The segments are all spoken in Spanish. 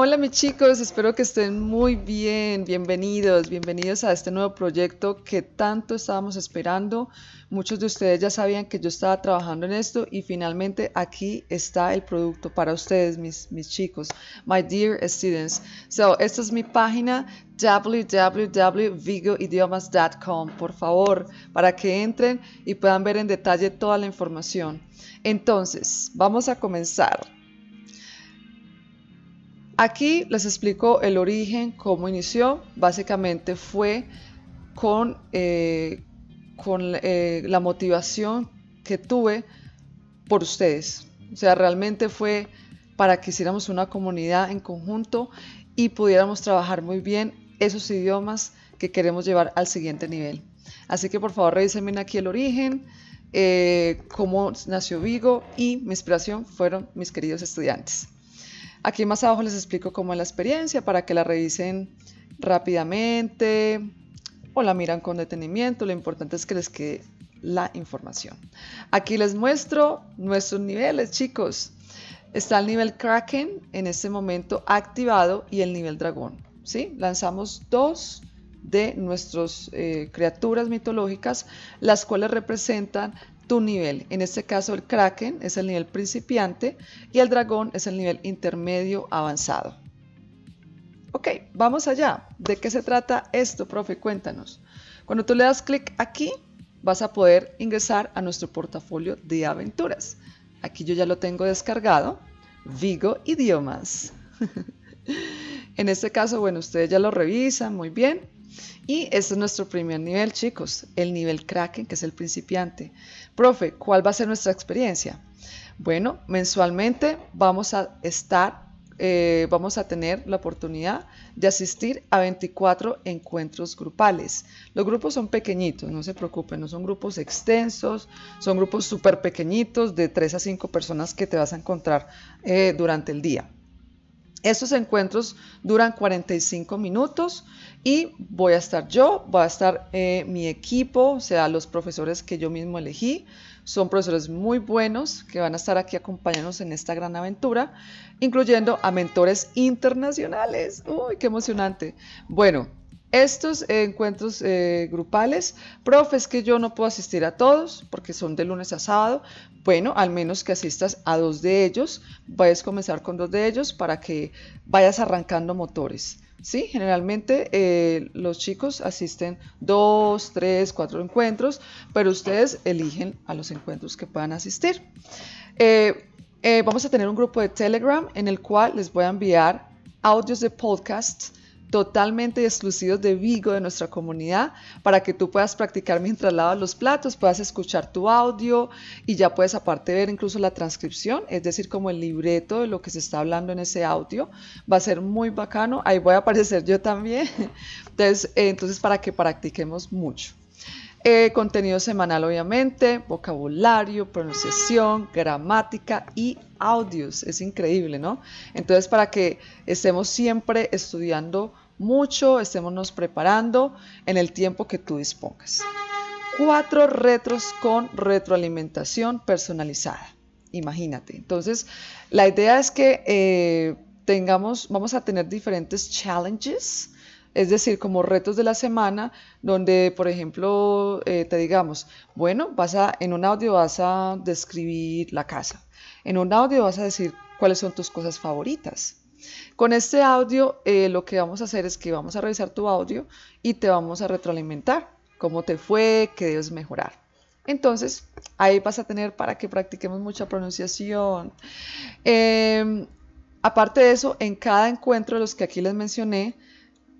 Hola mis chicos, espero que estén muy bien. Bienvenidos, bienvenidos a este nuevo proyecto que tanto estábamos esperando. Muchos de ustedes ya sabían que yo estaba trabajando en esto y finalmente aquí está el producto para ustedes, mis, mis chicos. My dear students. So, esta es mi página www.vigoidiomas.com, por favor, para que entren y puedan ver en detalle toda la información. Entonces, vamos a comenzar. Aquí les explico el origen, cómo inició. Básicamente fue con, eh, eh, la motivación que tuve por ustedes. O sea, realmente fue para que hiciéramos una comunidad en conjunto y pudiéramos trabajar muy bien esos idiomas que queremos llevar al siguiente nivel. Así que por favor revisen aquí el origen, eh, cómo nació Vigo y mi inspiración fueron mis queridos estudiantes. Aquí más abajo les explico cómo es la experiencia para que la revisen rápidamente o la miran con detenimiento. Lo importante es que les quede la información. Aquí les muestro nuestros niveles, chicos. Está el nivel Kraken en este momento activado y el nivel Dragón. ¿sí? Lanzamos dos de nuestras eh, criaturas mitológicas, las cuales representan tu nivel. En este caso el kraken es el nivel principiante y el dragón es el nivel intermedio avanzado. Ok, vamos allá. ¿De qué se trata esto, profe? Cuéntanos. Cuando tú le das clic aquí, vas a poder ingresar a nuestro portafolio de aventuras. Aquí yo ya lo tengo descargado. Vigo Idiomas. en este caso, bueno, ustedes ya lo revisan muy bien. Y este es nuestro primer nivel, chicos, el nivel Kraken, que es el principiante. Profe, ¿cuál va a ser nuestra experiencia? Bueno, mensualmente vamos a estar, eh, vamos a tener la oportunidad de asistir a 24 encuentros grupales. Los grupos son pequeñitos, no se preocupen, no son grupos extensos, son grupos súper pequeñitos de 3 a 5 personas que te vas a encontrar eh, durante el día. Estos encuentros duran 45 minutos y voy a estar yo, va a estar eh, mi equipo, o sea, los profesores que yo mismo elegí. Son profesores muy buenos que van a estar aquí acompañándonos en esta gran aventura, incluyendo a mentores internacionales. ¡Uy, qué emocionante! Bueno, estos encuentros eh, grupales, profe, es que yo no puedo asistir a todos porque son de lunes a sábado. Bueno, al menos que asistas a dos de ellos, puedes comenzar con dos de ellos para que vayas arrancando motores. Sí, generalmente eh, los chicos asisten dos, tres, cuatro encuentros, pero ustedes eligen a los encuentros que puedan asistir. Eh, vamos a tener un grupo de Telegram en el cual les voy a enviar audios de podcast totalmente exclusivos de Vigo, de nuestra comunidad, para que tú puedas practicar mientras lavas los platos, puedas escuchar tu audio y ya puedes aparte ver incluso la transcripción, es decir, como el libreto de lo que se está hablando en ese audio. Va a ser muy bacano, ahí voy a aparecer yo también. Entonces, eh, entonces para que practiquemos mucho. Eh, contenido semanal, obviamente, vocabulario, pronunciación, gramática y audios. Es increíble, ¿no? Entonces, para que estemos siempre estudiando mucho, estémonos preparando en el tiempo que tú dispongas. Cuatro retros con retroalimentación personalizada. Imagínate. Entonces, la idea es que eh, tengamos, vamos a tener diferentes challenges es decir, como retos de la semana, donde, por ejemplo, eh, te digamos, bueno, vas en un audio vas a describir la casa, en un audio vas a decir cuáles son tus cosas favoritas. Con este audio eh, lo que vamos a hacer es que vamos a revisar tu audio y te vamos a retroalimentar cómo te fue, qué debes mejorar. Entonces, ahí vas a tener para que practiquemos mucha pronunciación. Em, aparte de eso, en cada encuentro de los que aquí les mencioné,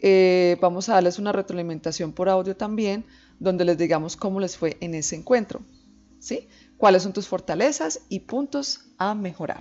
eh, vamos a darles una retroalimentación por audio también, donde les digamos cómo les fue en ese encuentro, ¿sí? Cuáles son tus fortalezas y puntos a mejorar.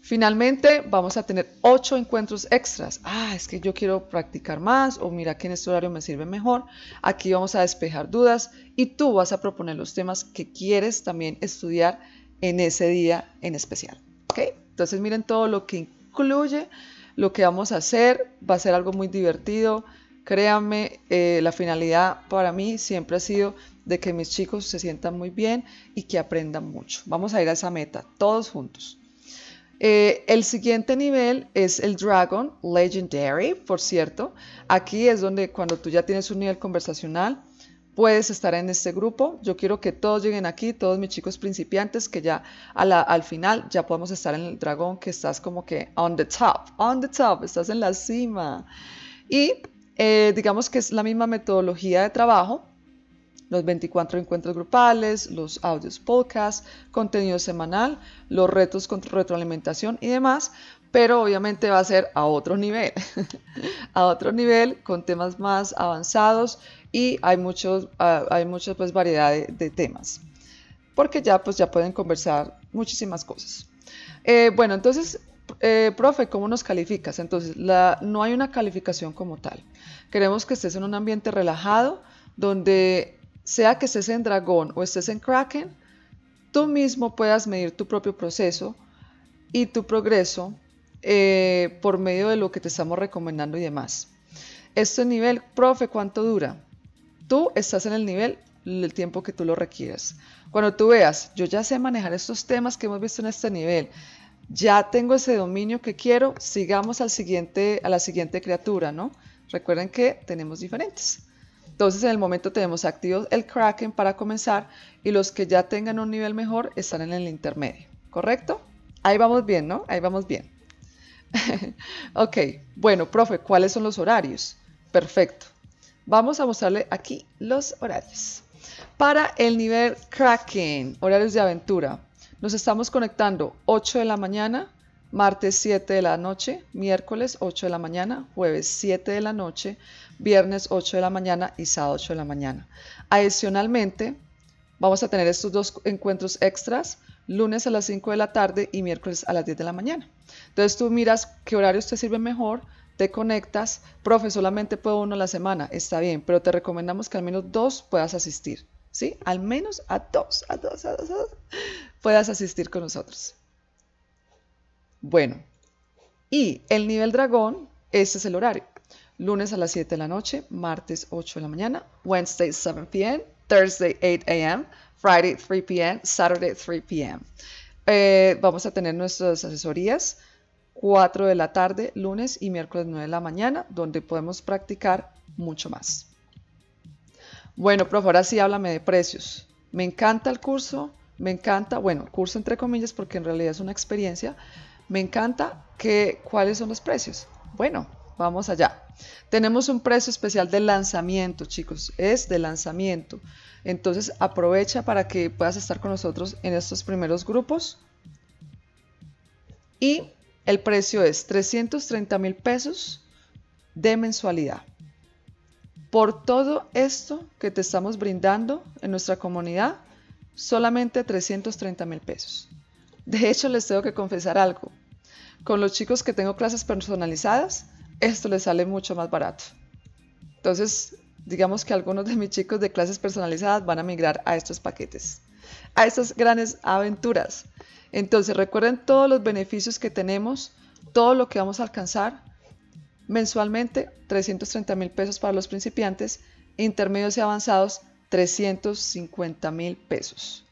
Finalmente, vamos a tener ocho encuentros extras. Ah, es que yo quiero practicar más o mira que en este horario me sirve mejor. Aquí vamos a despejar dudas y tú vas a proponer los temas que quieres también estudiar en ese día en especial. ¿Ok? Entonces miren todo lo que incluye lo que vamos a hacer, va a ser algo muy divertido. Créanme, eh, la finalidad para mí siempre ha sido de que mis chicos se sientan muy bien y que aprendan mucho. Vamos a ir a esa meta, todos juntos. Eh, el siguiente nivel es el Dragon Legendary, por cierto. Aquí es donde cuando tú ya tienes un nivel conversacional, puedes estar en este grupo. Yo quiero que todos lleguen aquí, todos mis chicos principiantes, que ya la, al final ya podemos estar en el dragón, que estás como que on the top, on the top, estás en la cima. Y eh, digamos que es la misma metodología de trabajo, los 24 encuentros grupales, los audios podcast, contenido semanal, los retos con retroalimentación y demás, pero obviamente va a ser a otro nivel, a otro nivel con temas más avanzados y hay, muchos, hay mucha pues, variedad de, temas, porque ya, pues, ya pueden conversar muchísimas cosas. Eh, bueno, entonces eh, profe, ¿cómo nos calificas? Entonces, la, no hay una calificación como tal. Queremos que estés en un ambiente relajado, donde sea que estés en dragón o estés en kraken, tú mismo puedas medir tu propio proceso y tu progreso eh, por medio de lo que te estamos recomendando y demás. Este nivel, profe, ¿cuánto dura? Tú estás en el nivel el tiempo que tú lo requieres Cuando tú veas, yo ya sé manejar estos temas que hemos visto en este nivel, ya tengo ese dominio que quiero, sigamos al siguiente, a la siguiente criatura, ¿no? Recuerden que tenemos diferentes. Entonces, en el momento tenemos activos el Kraken para comenzar y los que ya tengan un nivel mejor están en el intermedio, ¿correcto? Ahí vamos bien, ¿no? Ahí vamos bien. ok, bueno, profe, ¿cuáles son los horarios? Perfecto. Vamos a mostrarle aquí los horarios. Para el nivel Cracking, horarios de aventura, nos estamos conectando 8 de la mañana, martes 7 de la noche, miércoles 8 de la mañana, jueves 7 de la noche, viernes 8 de la mañana y sábado 8 de la mañana. Adicionalmente, vamos a tener estos dos encuentros extras lunes a las 5 de la tarde y miércoles a las 10 de la mañana. Entonces tú miras qué horarios te sirve mejor, te conectas, profe, solamente puedo uno a la semana, está bien, pero te recomendamos que al menos dos puedas asistir, ¿sí? Al menos a dos, a dos, a dos, a dos puedas asistir con nosotros. Bueno, y el nivel dragón, ese es el horario. Lunes a las 7 de la noche, martes 8 de la mañana, Wednesday 7 p.m., Thursday 8 a.m., Friday 3 p.m., Saturday 3 p.m. Eh, vamos a tener nuestras asesorías 4 de la tarde, lunes y miércoles 9 de la mañana, donde podemos practicar mucho más. Bueno, profe, ahora sí háblame de precios. Me encanta el curso, me encanta, bueno, curso entre comillas porque en realidad es una experiencia. Me encanta que cuáles son los precios. Bueno, Vamos allá. Tenemos un precio especial de lanzamiento, chicos. Es de lanzamiento. Entonces aprovecha para que puedas estar con nosotros en estos primeros grupos. Y el precio es 330 mil pesos de mensualidad. Por todo esto que te estamos brindando en nuestra comunidad, solamente 330 mil pesos. De hecho, les tengo que confesar algo. Con los chicos que tengo clases personalizadas, esto les sale mucho más barato. Entonces, digamos que algunos de mis chicos de clases personalizadas van a migrar a estos paquetes, a estas grandes aventuras. Entonces, recuerden todos los beneficios que tenemos, todo lo que vamos a alcanzar. Mensualmente, 330 mil pesos para los principiantes, intermedios y avanzados, 350 mil pesos.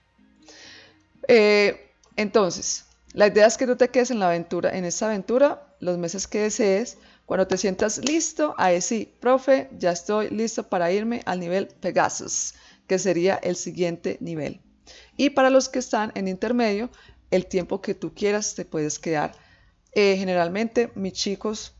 Eh, entonces, la idea es que tú te quedes en la aventura, en esta aventura, los meses que desees, cuando te sientas listo, ahí sí, profe, ya estoy listo para irme al nivel Pegasus, que sería el siguiente nivel. Y para los que están en intermedio, el tiempo que tú quieras te puedes quedar. Eh, generalmente mis chicos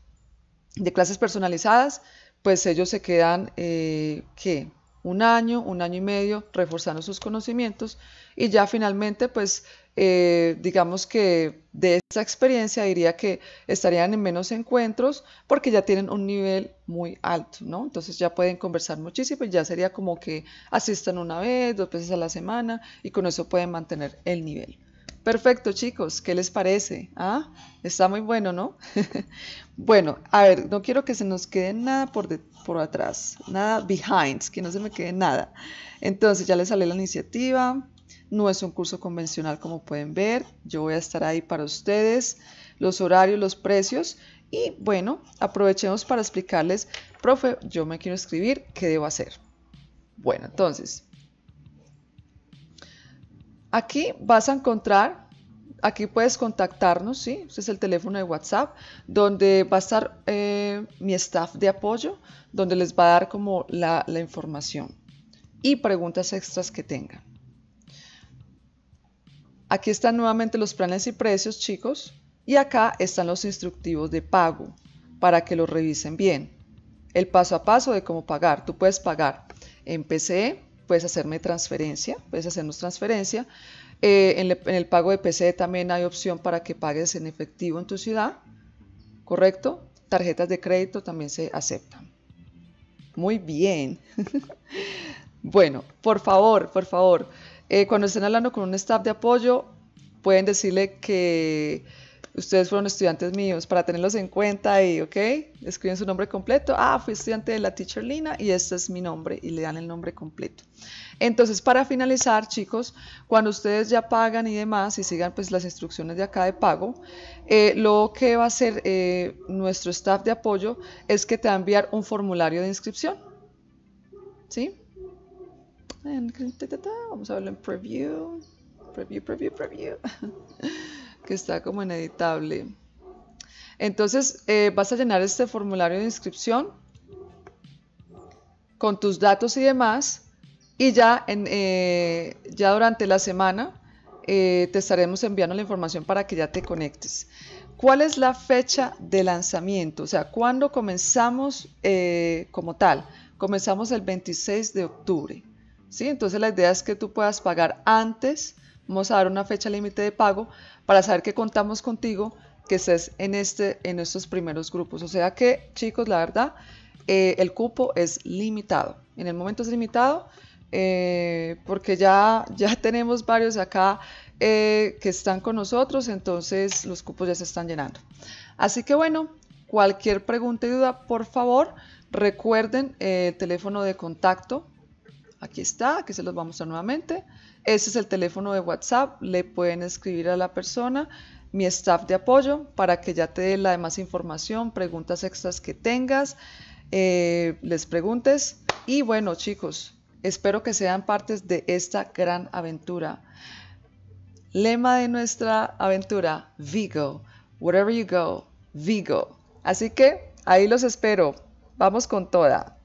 de clases personalizadas, pues ellos se quedan, eh, ¿qué? un año, un año y medio, reforzando sus conocimientos y ya finalmente, pues, eh, digamos que de esa experiencia diría que estarían en menos encuentros porque ya tienen un nivel muy alto, ¿no? Entonces ya pueden conversar muchísimo y ya sería como que asistan una vez, dos veces a la semana y con eso pueden mantener el nivel. Perfecto, chicos, ¿qué les parece? ¿Ah? Está muy bueno, ¿no? bueno, a ver, no quiero que se nos quede nada por, por atrás, nada behind, que no se me quede nada. Entonces, ya les sale la iniciativa, no es un curso convencional como pueden ver, yo voy a estar ahí para ustedes, los horarios, los precios y bueno, aprovechemos para explicarles, profe, yo me quiero escribir, ¿qué debo hacer? Bueno, entonces, Aquí vas a encontrar, aquí puedes contactarnos, ¿sí? Este es el teléfono de WhatsApp, donde va a estar eh, mi staff de apoyo, donde les va a dar como la, información y preguntas extras que tengan. Aquí están nuevamente los planes y precios, chicos, y acá están los instructivos de pago para que lo revisen bien. El paso a paso de cómo pagar. Tú puedes pagar en PCE, puedes hacerme transferencia, puedes hacernos transferencia. Eh, en, el pago de PC también hay opción para que pagues en efectivo en tu ciudad, ¿correcto? Tarjetas de crédito también se aceptan. Muy bien. bueno, por favor, por favor, eh, cuando estén hablando con un staff de apoyo, pueden decirle que ustedes fueron estudiantes míos, para tenerlos en cuenta y, ok, escriben su nombre completo, ah, fui estudiante de la teacher Lina y este es mi nombre y le dan el nombre completo. Entonces, para finalizar, chicos, cuando ustedes ya pagan y demás y sigan pues las instrucciones de acá de pago, eh, lo que va a hacer eh, nuestro staff de apoyo es que te va a enviar un formulario de inscripción. ¿Sí? Vamos a verlo en preview. Preview, preview, preview. que está como ineditable. editable. Entonces eh, vas a llenar este formulario de inscripción con tus datos y demás y ya, eh, ya durante la semana eh, te estaremos enviando la información para que ya te conectes. ¿Cuál es la fecha de lanzamiento? O sea, ¿cuándo comenzamos como tal? Comenzamos el 26 de octubre. ¿sí? Entonces la idea es que tú puedas pagar antes vamos a dar una fecha límite de pago para saber que contamos contigo, que estés en, este, en estos primeros grupos. O sea que, chicos, la verdad, eh, el cupo es limitado. En el momento es limitado eh, porque ya, ya tenemos varios acá eh, que están con nosotros, entonces los cupos ya se están llenando. Así que bueno, cualquier pregunta y duda, por favor, recuerden el teléfono de contacto Aquí está, aquí se los vamos a mostrar nuevamente. Este es el teléfono de WhatsApp, le pueden escribir a la persona, mi staff de apoyo, para que ya te dé la demás información, preguntas extras que tengas, eh, les preguntes. Y bueno, chicos, espero que sean partes de esta gran aventura. Lema de nuestra aventura, Vigo, wherever you go, Vigo. Así que ahí los espero. Vamos con toda.